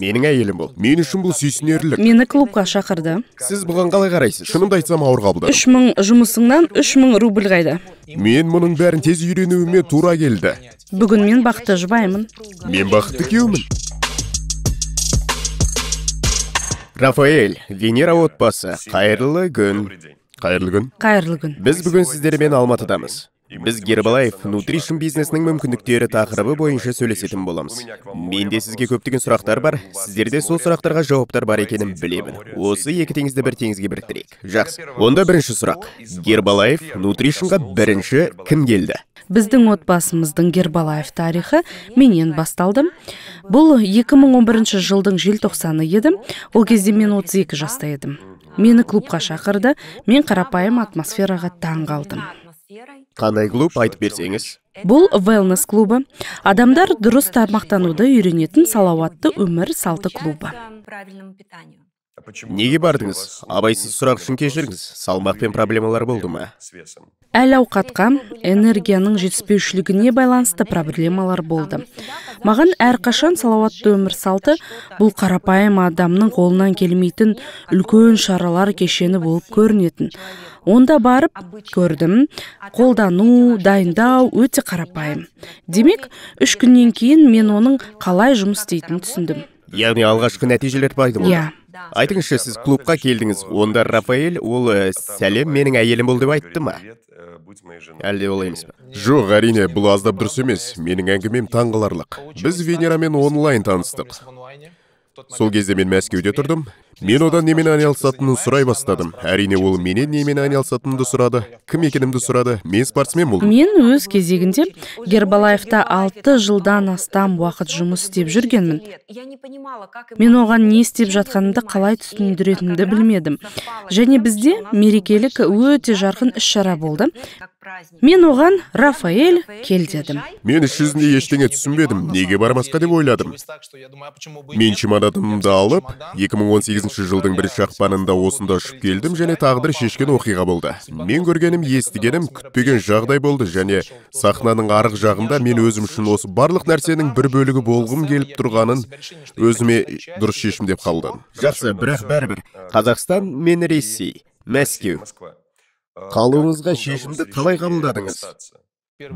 менің әйелім бұл мен үшін бұл сүйсінерлік мені клубқа шақырды сіз бұған қалай қарайсыз шынымды айтсам ауыр қабылда үш мың жұмысыңнан үш мың рубль қайда мен мұның бәрін тез үйренуіме тура келді бүгін мен бақытты жұбаймын мен бақытты күйеумін рафаэль венера отбасы қайырлы күн қайырлы күн қайырлы күн біз бүгін сіздермен алматыдамыз біз гербалаев нутришн бизнесінің мүмкіндіктері тақырыбы бойынша сөйлесетін боламыз менде сізге көптеген сұрақтар бар сіздерде сол сұрақтарға жауаптар бар екенін білемін осы екі теңізді бір теңізге біріктірейік жақсы онда бірінші сұрақ гербалаев нутришнға бірінші кім келді біздің отбасымыздың гербалаев тарихы менен басталды бұл 2011 жылдың желтоқсаны еді ол кезде мен 32 жаста едім мені клубқа шақырды мен қарапайым атмосфераға таң қалдым қандай клуб айтып берсеңіз бұл Велнес клубы адамдар дұрыс тамақтануды үйренетін салауатты өмір салты клубы неге бардыңыз абайсыз сұрақ үшін кешіріңіз салмақпен проблемалар болды ма әл ауқатқа энергияның жетіспеушілігіне байланысты проблемалар болды маған әрқашан салауатты өмір салты бұл қарапайым адамның қолынан келмейтін үлкен шаралар кешені болып көрінетін онда барып көрдім қолдану дайындау өте қарапайым демек үш күннен кейін мен оның қалай жұмыс істейтінін түсіндім яғни алғашқы нәтижелер пайда болды иә айтыңызшы сіз клубқа келдіңіз онда рафаэль ол э, сәлем менің әйелім бол деп айтты ма әлде олай емес па жоқ әрине бұл аздап дұрыс емес менің әңгімем таңғаларлық біз венерамен онлайн таныстық сол кезде мен мәскеуде тұрдым мен одан немен айналысатынын сұрай бастадым әрине ол менен немен айналысатынымды сұрады кім екенімді сұрады мен спортсмен болдым мен өз кезегінде гербалаевта алты жылдан астам уақыт жұмыс істеп жүргенмін мен оған не істеп жатқанымды қалай түсіндіретінімді білмедім және бізде мерекелік өте жарқын іс шара болды мен оған рафаэль кел дедім мен іс жүзінде ештеңе түсінбедім неге бармасқа деп ойладым мен чемоданымды алып 2018 2016 жылдың бірінші шақпанында осында ұшып келдім және тағдыр шешкен оқиға болды мен көргенім естігенім күтпеген жағдай болды және сахнаның арық жағында мен өзім үшін осы барлық нәрсенің бір бөлігі болғым келіп тұрғанын өзіме дұрыс шешім деп қалдым жақсы бірақ бәрібір қазақстан мен ресей мәскеу қалуыңызға шешімді қалай қабылдадыңыз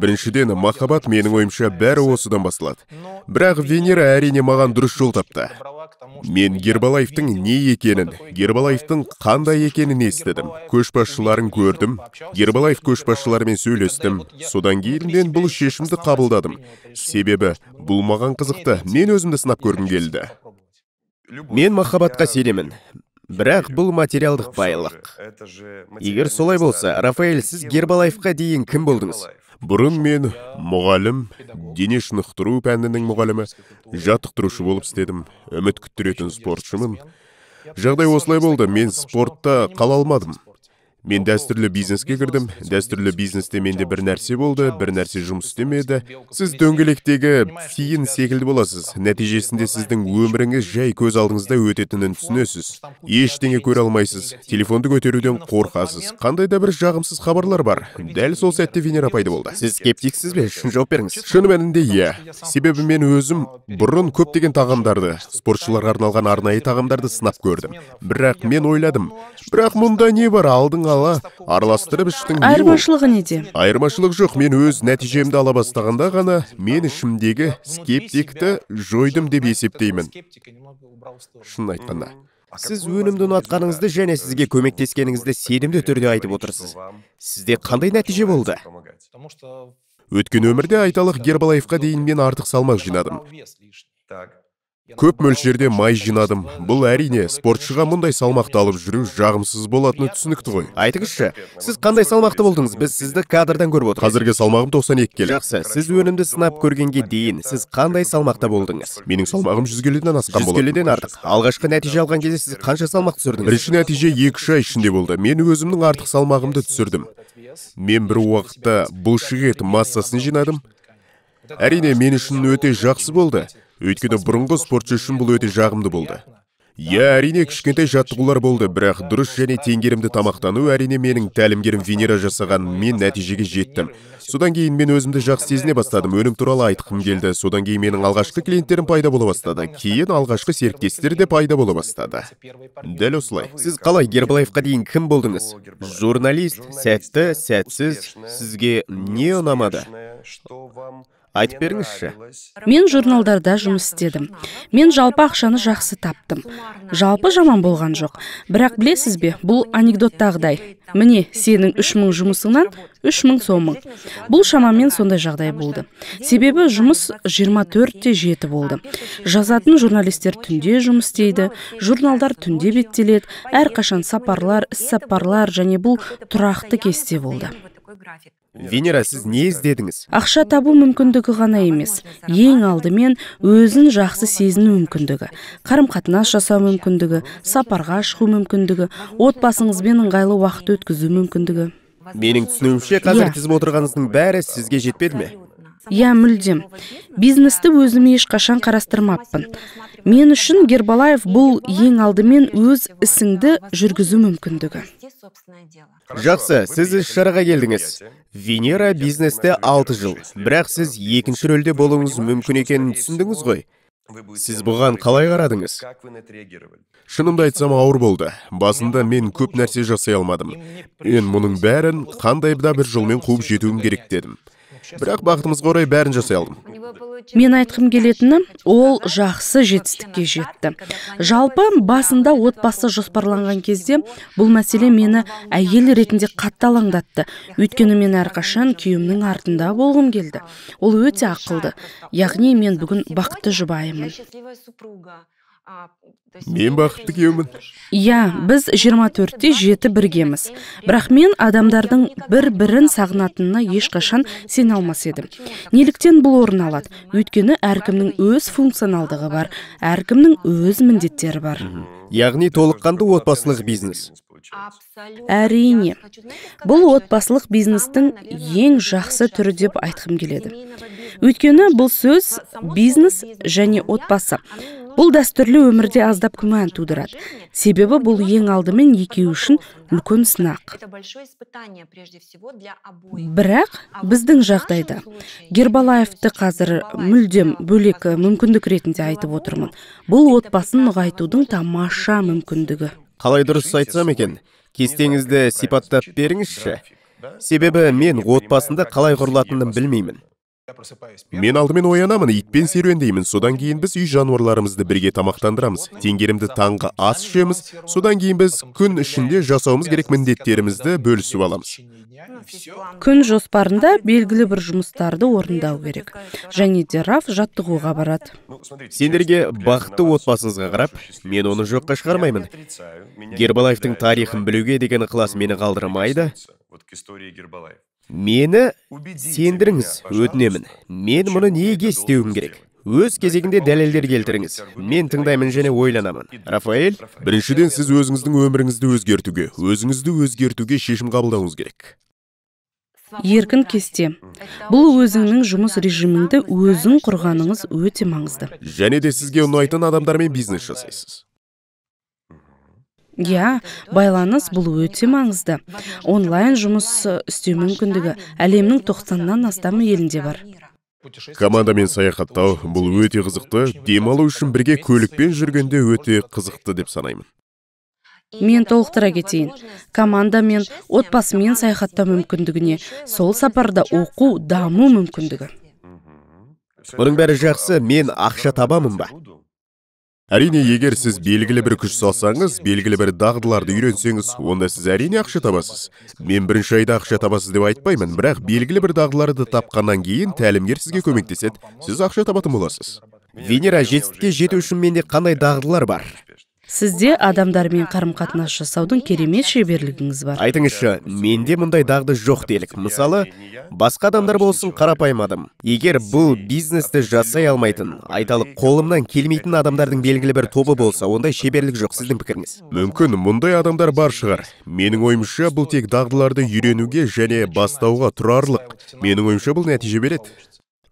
біріншіден махаббат менің ойымша бәрі осыдан басталады бірақ венера әрине маған дұрыс жол тапты мен гербалаевтың не екенін гербалаевтың қандай екенін естідім көшбасшыларын көрдім гербалаев көшбасшыларымен сөйлестім содан кейін мен бұл шешімді қабылдадым себебі бұл маған қызықты мен өзімді сынап көргім келді мен махаббатқа сенемін бірақ бұл материалдық байлық егер солай болса рафаэль сіз гербалаевқа дейін кім болдыңыз Бұрын мен мұғалім, дене шынықтыру пәнінің мұғалімі, жаттықтырушы болып істедім. Үміт күттіретін спортшымын. Жағдай осылай болды, мен спортта қала алмадым мен дәстүрлі бизнеске кірдім дәстүрлі бизнесте менде бір нәрсе болды бір нәрсе жұмыс істемеді сіз дөңгелектегі сиын секілді боласыз нәтижесінде сіздің өміріңіз жай көз алдыңызда өтетінін түсінесіз ештеңе көре алмайсыз телефонды көтеруден қорқасыз қандай да бір жағымсыз хабарлар бар дәл сол сәтте венера пайда болды сіз скептиксіз бе шын жауап беріңіз шын мәнінде иә себебі мен өзім бұрын көптеген тағамдарды спортшыларға арналған арнайы тағамдарды сынап көрдім бірақ мен ойладым бірақ мұнда не бар алдың ала араластырып іштің айырмашылығы неде айырмашылық жоқ мен өз нәтижемді ала бастағанда ғана мен ішімдегі скептикті жойдым деп есептеймін шынын айтқанда сіз өнімді ұнатқаныңызды және сізге көмектескеніңізді сенімді түрде айтып отырсыз сізде қандай нәтиже болды өткен өмірде айталық гербалаевқа дейін мен артық салмақ жинадым көп мөлшерде май жинадым бұл әрине спортшыға мұндай салмақты алып жүру жағымсыз болатыны түсінікті ғой айтыңызшы сіз қандай салмақты болдыңыз біз сізді кадрдан көріп отырмыз қазіргі салмағым 92 келі жақсы сіз өнімді сынап көргенге дейін сіз қандай салмақта болдыңыз менің салмағым жүз келіден асқан болатын жүз келіден артық алғашқы нәтиже алған кезде сіз қанша салмақ түсірдіңіз бірінші нәтиже екі үш ай ішінде болды мен өзімнің артық салмағымды түсірдім мен бір уақытта бұлшық ет массасын жинадым әрине мен үшін өте жақсы болды өйткені бұрынғы спортшы үшін бұл өте жағымды болды иә әрине кішкентай жаттығулар болды бірақ дұрыс және теңгерімді тамақтану әрине менің тәлімгерім венера жасаған мен нәтижеге жеттім содан кейін мен өзімді жақсы сезіне бастадым өнім туралы айтқым келді содан кейін менің алғашқы клиенттерім пайда бола бастады кейін алғашқы серіктестер де пайда бола бастады дәл осылай сіз қалай гербалаевқа дейін кім болдыңыз журналист сәтті сәтсіз сізге не ұнамады айтып беріңізші мен журналдарда жұмыс істедім мен жалпы ақшаны жақсы таптым жалпы жаман болған жоқ бірақ білесіз бе бұл анекдоттағыдай міне сенің үш мың жұмысыңнан үш мың сомың бұл шамамен сондай жағдай болды себебі жұмыс 24 те жеті болды жазатын журналистер түнде жұмыс істейді журналдар түнде беттеледі әрқашан сапарлар сапарлар және бұл тұрақты кесте болды венера сіз не іздедіңіз ақша табу мүмкіндігі ғана емес ең алдымен өзін жақсы сезіну мүмкіндігі қарым қатынас жасау мүмкіндігі сапарға шығу мүмкіндігі отбасыңызбен ыңғайлы уақыт өткізу мүмкіндігі менің түсінуімше қазір тізіп иә. отырғаныңыздың бәрі сізге жетпеді ме иә мүлдем бизнесті өзім ешқашан қарастырмаппын мен үшін гербалаев бұл ең алдымен өз ісіңді жүргізу мүмкіндігі жақсы сіз іс шараға келдіңіз венера бизнесте алты жыл бірақ сіз екінші рөлде болуыңыз мүмкін екенін түсіндіңіз ғой сіз бұған қалай қарадыңыз шынымды айтсам ауыр болды басында мен көп нәрсе жасай алмадым мен мұның бәрін қандай да бір жолмен қуып жетуім керек дедім бірақ бақытымызға орай бәрін жасай алдым мен айтқым келетіні ол жақсы жетістікке жетті жалпы басында отбасы жоспарланған кезде бұл мәселе мені әйел ретінде қатты алаңдатты өйткені мен әрқашан күйімнің артында болғым келді ол өте ақылды яғни мен бүгін бақытты жұбайымын мен бақытты күйеумін иә біз 24-те жеті біргеміз бірақ мен адамдардың бір бірін сағынатынына ешқашан сене алмас едім неліктен бұл орын алады өйткені әркімнің өз функционалдығы бар әркімнің өз міндеттері бар яғни толыққанды отбасылық бизнес әрине бұл отбасылық бизнестің ең жақсы түрі деп айтқым келеді өйткені бұл сөз бизнес және отбасы бұл дәстүрлі өмірде аздап күмән тудырады себебі бұл ең алдымен еке үшін үлкен сынақ бірақ біздің жағдайда гербалаевты қазір мүлдем бөлек э, мүмкіндік ретінде айтып отырмын бұл отбасын нығайтудың тамаша мүмкіндігі қалай дұрыс айтсам екен кестеңізді сипаттап беріңізші себебі мен отбасында қалай құрылатынын білмеймін мен алдымен оянамын итпен серуендеймін содан кейін біз үй жануарларымызды бірге тамақтандырамыз теңгерімді таңғы ас ішеміз содан кейін біз күн ішінде жасауымыз керек міндеттерімізді бөлісіп аламыз күн жоспарында белгілі бір жұмыстарды орындау керек және де раф жаттығуға барады сендерге бақытты отбасыңызға қарап мен оны жоққа шығармаймын гербалайфтың тарихын білуге деген ықылас мені қалдырмайды к истории Гербалаев. Мені сендіріңіз, өтінемін. Мен мұны неге істеуім керек? Өз кезегінде дәлелдер келтіріңіз. Мен тыңдаймын және ойланамын. Рафаэль, біріншіден сіз өзіңіздің өміріңізді өзгертуге, өзіңізді өзгертуге шешім қабылдауыңыз керек еркін кесте бұл өзіңнің жұмыс режиміңді өзің құрғаныңыз өте маңызды және де сізге ұнайтын адамдармен бизнес жасайсыз иә байланыс бұл өте маңызды онлайн жұмыс істеу мүмкіндігі әлемнің тоқсаннан астам елінде бар командамен саяхаттау бұл өте қызықты демалу үшін бірге көлікпен жүргенде өте қызықты деп санаймын мен толықтыра кетейін командамен отбасымен саяхаттау мүмкіндігіне сол сапарда оқу даму мүмкіндігі бұның бәрі жақсы мен ақша табамын ба әрине егер сіз белгілі бір күш салсаңыз белгілі бір дағдыларды үйренсеңіз онда сіз әрине ақша табасыз мен бірінші айда ақша табасыз деп айтпаймын бірақ белгілі бір дағдыларды тапқаннан кейін тәлімгер сізге көмектеседі сіз ақша табатын боласыз венера жетістікке жету үшін менде қандай дағдылар бар сізде адамдармен қарым қатынас жасаудың керемет шеберлігіңіз бар айтыңызшы менде мұндай дағды жоқ делік мысалы басқа адамдар болсын қарапайым адам егер бұл бизнесті жасай алмайтын айталық қолымнан келмейтін адамдардың белгілі бір тобы болса ондай шеберлік жоқ сіздің пікіріңіз мүмкін мұндай адамдар бар шығар менің ойымша бұл тек дағдыларды үйренуге және бастауға тұрарлық менің ойымша бұл нәтиже береді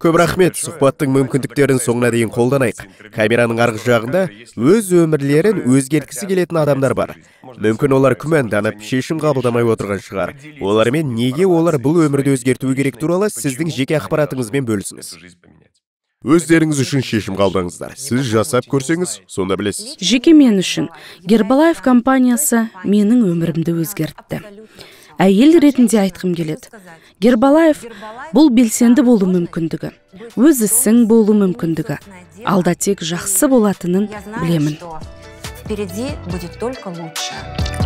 көп рахмет сұхбаттың мүмкіндіктерін соңына дейін қолданайық камераның арғы жағында өз өмірлерін өзгерткісі келетін адамдар бар мүмкін олар күмәнданып шешім қабылдамай отырған шығар олармен неге олар бұл өмірді өзгертуі керек туралы сіздің жеке ақпаратыңызбен бөлісіңіз өздеріңіз үшін шешім қабылдаңыздар сіз жасап көрсеңіз сонда білесіз жеке мен үшін гербалаев компаниясы менің өмірімді өзгертті әйел ретінде айтқым келеді гербалаев бұл белсенді болу мүмкіндігі өз ісің болу мүмкіндігі алда тек жақсы болатынын білемін впереди будет только лучше